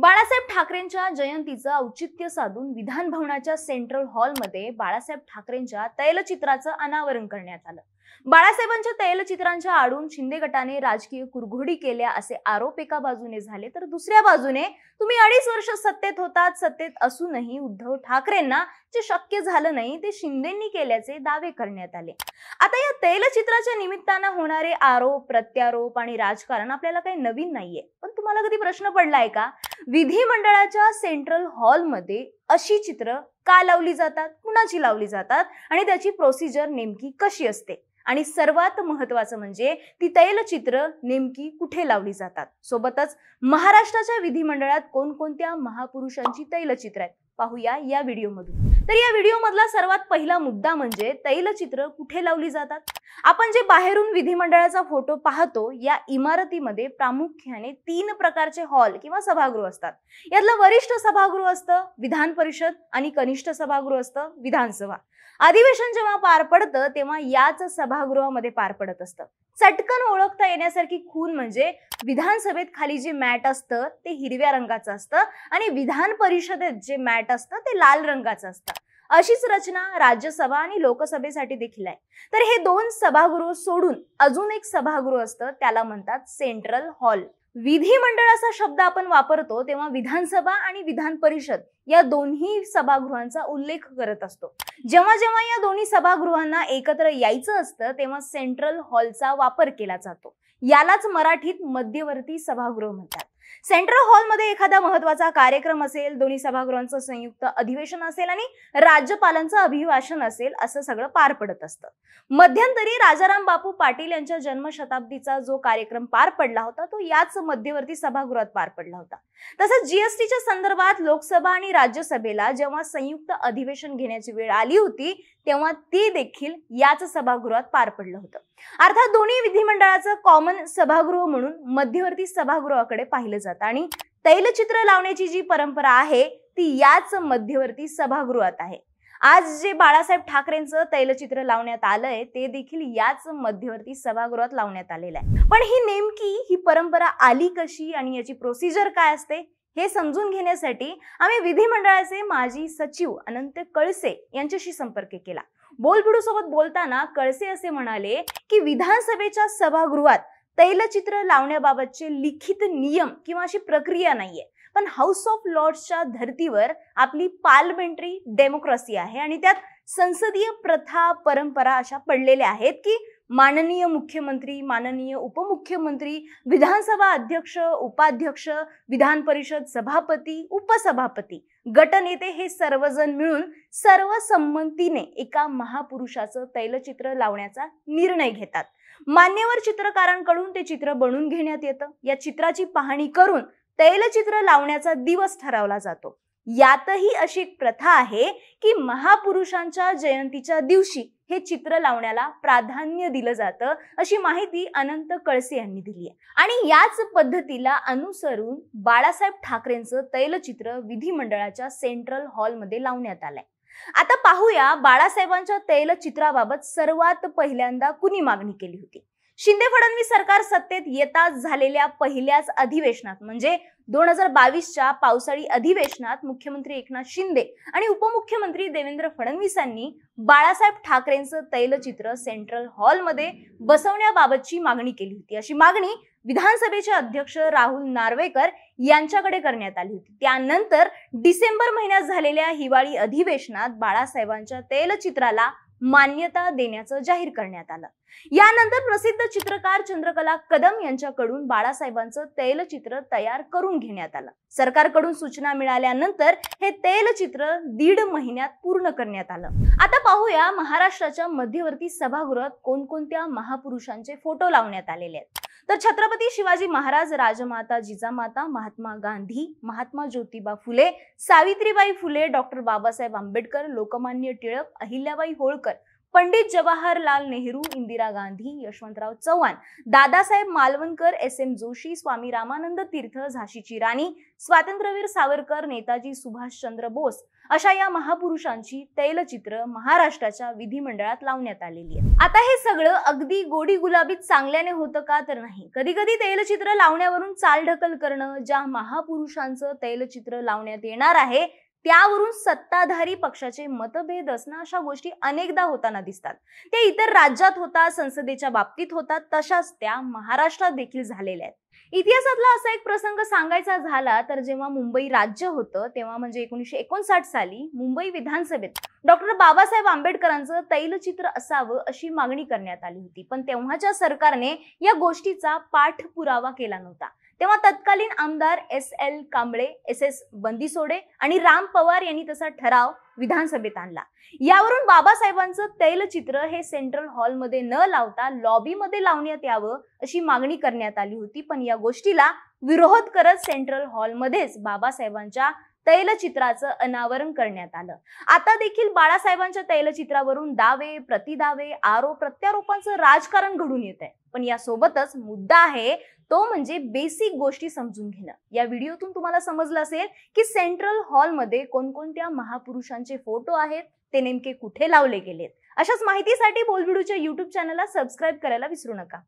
बाळासाहेब ठाकरेंच्या जयंतीचं औचित्य साधून विधान भवनाच्या सेंट्रल हॉलमध्ये बाळासाहेब ठाकरेंच्या तैलचित्राचं अनावरण करण्यात आलं बाळासाहेबांच्या तैलचित्रांच्या आडून शिंदे गटाने राजकीय कुरघोडी केल्या असे आरोप एका बाजूने झाले तर दुसऱ्या बाजूने तुम्ही अडीच वर्ष सत्तेत होतात सत्तेत असूनही उद्धव ठाकरेंना जे शक्य झालं नाही ते शिंदेंनी केल्याचे दावे करण्यात आले आता या तैलचित्राच्या निमित्तानं होणारे आरोप प्रत्यारोप आणि राजकारण आपल्याला काही नवीन नाहीये पण तुम्हाला कधी प्रश्न पडलाय का विधिमंडळाच्या सेंट्रल हॉलमध्ये अशी चित्र का लावली जातात कुणाची लावली जातात आणि त्याची प्रोसिजर नेमकी कशी असते आणि सर्वात महत्वाचं म्हणजे ती तैलचित्र नेमकी कुठे लावली जातात सोबतच महाराष्ट्राच्या विधिमंडळात कोणकोणत्या महापुरुषांची तैलचित्र आहेत पाहूया या व्हिडिओमधून तर या व्हिडिओमधला सर्वात पहिला मुद्दा म्हणजे तैलचित्र कुठे लावली जातात आपण जे बाहेरून विधिमंडळाचा फोटो पाहतो या इमारतीमध्ये प्रामुख्याने तीन प्रकारचे हॉल किंवा सभागृह असतात यातलं वरिष्ठ सभागृह असतं विधान परिषद आणि कनिष्ठ सभागृह असतं विधानसभा अधिवेशन जेव्हा पार पडतं तेव्हा याच सभागृहामध्ये पार पडत असतं चटकन ओळखता येण्यासारखी खून म्हणजे विधानसभेत खाली जे मॅट असतं ते हिरव्या रंगाचं असतं आणि विधान परिषदेत जे मॅट असतं ते लाल रंगाचं असतं अशीच रचना राज्यसभा आणि लोकसभेसाठी देखील आहे तर हे दोन सभागृह सोडून अजून एक सभागृह असतं त्याला म्हणतात सेंट्रल हॉल विधिमंडळ असा शब्द आपण वापरतो तेव्हा विधानसभा आणि विधान परिषद या दोन्ही सभागृहांचा उल्लेख करत असतो जेव्हा जेव्हा या दोन्ही सभागृहांना एकत्र यायचं असतं तेव्हा सेंट्रल हॉलचा वापर केला जातो यालाच मराठीत मध्यवर्ती सभागृह म्हणतात सेंट्रल हॉलमध्ये एखादा महत्वाचा कार्यक्रम असेल दोन्ही सभागृहांचं संयुक्त अधिवेशन असेल आणि राज्यपालांचं अभिभाषण असेल असं सगळं पार पडत असतं मध्यंतरी राजाराम बापू पाटील यांच्या जन्मशताब्दीचा जो कार्यक्रम पार पडला होता तो याच मध्यवर्ती सभागृहात पार पडला होता तसंच जीएसटीच्या संदर्भात लोकसभा आणि राज्यसभेला जेव्हा संयुक्त अधिवेशन घेण्याची वेळ आली होती तेव्हा ती देखील याच सभागृहात पार पडलं होतं अर्थात दोन्ही विधिमंडळाचं कॉमन सभागृह म्हणून मध्यवर्ती सभागृहाकडे पाहिलं जातं आणि तैलचित्र लावण्याची जी परंपरा आहे ती याच मध्यवर्ती सभागृहात आहे आज जे बाळासाहेब ठाकरेंचं तैलचित्र लावण्यात आलंय ते देखील याच मध्यवर्ती सभागृहात लावण्यात आलेलं आहे पण ही नेमकी ही परंपरा आली कशी आणि याची प्रोसिजर काय असते हे समजून घेण्यासाठी आम्ही विधिमंडळाचे माजी सचिव अनंत कळसे यांच्याशी संपर्क केला बोलबिडू सोबत बोलताना कळसे असे म्हणाले की विधानसभेच्या सभागृहात तैलचित्र लावण्याबाबतचे लिखित नियम किंवा अशी प्रक्रिया नाहीये पण हाऊस ऑफ लॉर्ड्सच्या धर्तीवर आपली पार्लमेंटरी डेमोक्रेसी आहे आणि त्यात संसदीय प्रथा परंपरा अशा पडलेल्या आहेत की माननीय मुख्यमंत्री माननीय उपमुख्यमंत्री विधानसभा अध्यक्ष उपाध्यक्ष विधान परिषद सभापती उपसभापती गटनेते हे सर्वजण मिळून सर्व संमतीने एका महापुरुषाचं तैलचित्र लावण्याचा निर्णय घेतात मान्यवर चित्रकारांकडून ते चित्र बनवून घेण्यात येतं या चित्राची पाहणी करून तैलचित्र लावण्याचा दिवस ठरवला जातो यातही अशी एक प्रथा आहे की महापुरुषांच्या जयंतीच्या दिवशी हे चित्र लावण्याला प्राधान्य दिलं जातं अशी माहिती अनंत कळसे यांनी दिली आहे आणि याच पद्धतीला अनुसरून बाळासाहेब ठाकरेंचं तैलचित्र विधिमंडळाच्या सेंट्रल हॉलमध्ये लावण्यात आलंय आता पाहूया बाळासाहेबांच्या तैलचित्राबाबत सर्वात पहिल्यांदा कुणी मागणी केली होती शिंदे फडणवीस सरकार सत्तेत येताच झालेल्या पहिल्याच अधिवेशनात म्हणजे दोन हजार बावीसच्या पावसाळी अधिवेशनात मुख्यमंत्री एकनाथ शिंदे आणि उपमुख्यमंत्री देवेंद्र फडणवीसांनी बाळासाहेब ठाकरेंचं तैलचित्र सेंट्रल हॉलमध्ये बसवण्याबाबतची मागणी केली होती अशी मागणी विधानसभेचे अध्यक्ष राहुल नार्वेकर यांच्याकडे करण्यात आली होती त्यानंतर डिसेंबर महिन्यात झालेल्या हिवाळी अधिवेशनात बाळासाहेबांच्या तैलचित्राला मान्यता देण्याचं जाहीर करण्यात आलं यानंतर प्रसिद्ध चित्रकार चंद्रकला कदम यांच्याकडून बाळासाहेबांचं तैलचित्र तयार करून घेण्यात आलं सरकारकडून सूचना मिळाल्यानंतर हे तैलचित्र दीड महिन्यात पूर्ण करण्यात आलं आता पाहूया महाराष्ट्राच्या मध्यवर्ती सभागृहात कोणकोणत्या महापुरुषांचे फोटो लावण्यात आलेले आहेत तर Chhatrapati Shivaji Maharaj Rajmata Jijamata Mahatma Gandhi Mahatma Jyotiba Phule Savitribai Phule doctor Babasaheb Ambedkar Lokmanya Tilak Ahilyabai Holkar Pandit Jawaharlal Nehru Indira Gandhi Yashwantrao Chavan Dadasaheb Malvankar S M Joshi Swami Ramanand Tirth झाशीची राणी स्वातंत्र्यवीर सावरकर नेताजी सुभाषचंद्र बोस अशा या महापुरुषांची तैलचित्र महाराष्ट्राच्या विधिमंडळात लावण्यात आलेली आहे आता हे सगळं अगदी गोडी गुलाबीत चांगल्याने होतं का तर नाही कधी कधी तैलचित्र लावण्यावरून चालढकल करणं ज्या महापुरुषांचं तैलचित्र लावण्यात येणार आहे त्यावरून सत्ताधारी पक्षाचे मतभेद असणं अशा गोष्टी अनेकदा होताना दिसतात त्या इतर राज्यात होता संसदेच्या बाबतीत होतात तशाच त्या महाराष्ट्रात देखील झालेल्या आहेत इतिहासातला असा एक प्रसंग सांगायचा झाला तर जेव्हा मुंबई राज्य होतं तेव्हा म्हणजे एकोणीसशे एकोणसाठ साली मुंबई विधानसभेत डॉक्टर बाबासाहेब आंबेडकरांचं तैलचित्र असावं अशी मागणी करण्यात आली होती पण तेव्हाच्या सरकारने या गोष्टीचा पाठपुरावा केला नव्हता तेव्हा तत्कालीन आमदार S L Kamble S S Bandisode आणि राम पवार यांनी तसा ठराव विधानसभेत आणला यावरून बाबासाहेबांचं तैलचित्र हे सेंट्रल हॉलमध्ये न लावता लॉबीमध्ये लावण्यात यावं अशी मागणी करण्यात आली होती पण या गोष्टीला विरोध करत सेंट्रल हॉलमध्येच बाबासाहेबांच्या तैलचित्राचं अनावरण करण्यात आलं आता देखील बाळासाहेबांच्या तैलचित्रावरून दावे प्रतिदावे आरोप प्रत्यारोपांचं राजकारण घडून येत आहे पण यासोबतच मुद्दा आहे तो म्हणजे बेसिक गोष्टी समजून घेणं या व्हिडिओतून तुम्हाला समजलं असेल की सेंट्रल हॉलमध्ये कोणकोणत्या महापुरुषांचे फोटो आहेत ते नेमके कुठे लावले गेलेत अशाच माहितीसाठी बोलबिडूच्या युट्यूब चॅनलला सबस्क्राईब करायला विसरू नका